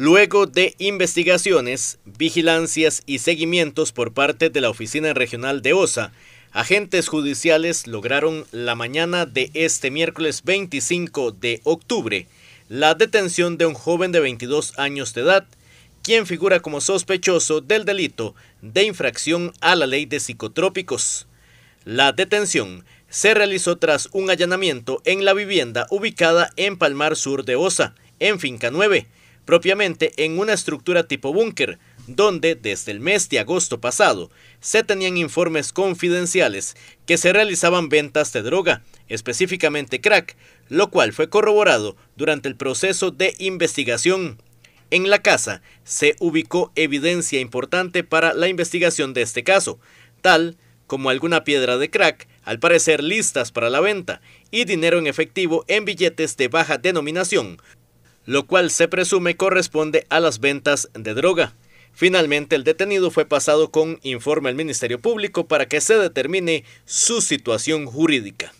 Luego de investigaciones, vigilancias y seguimientos por parte de la Oficina Regional de OSA, agentes judiciales lograron la mañana de este miércoles 25 de octubre la detención de un joven de 22 años de edad, quien figura como sospechoso del delito de infracción a la ley de psicotrópicos. La detención se realizó tras un allanamiento en la vivienda ubicada en Palmar Sur de OSA, en Finca 9, propiamente en una estructura tipo búnker, donde desde el mes de agosto pasado se tenían informes confidenciales que se realizaban ventas de droga, específicamente crack, lo cual fue corroborado durante el proceso de investigación. En la casa se ubicó evidencia importante para la investigación de este caso, tal como alguna piedra de crack, al parecer listas para la venta, y dinero en efectivo en billetes de baja denominación, lo cual se presume corresponde a las ventas de droga. Finalmente, el detenido fue pasado con informe al Ministerio Público para que se determine su situación jurídica.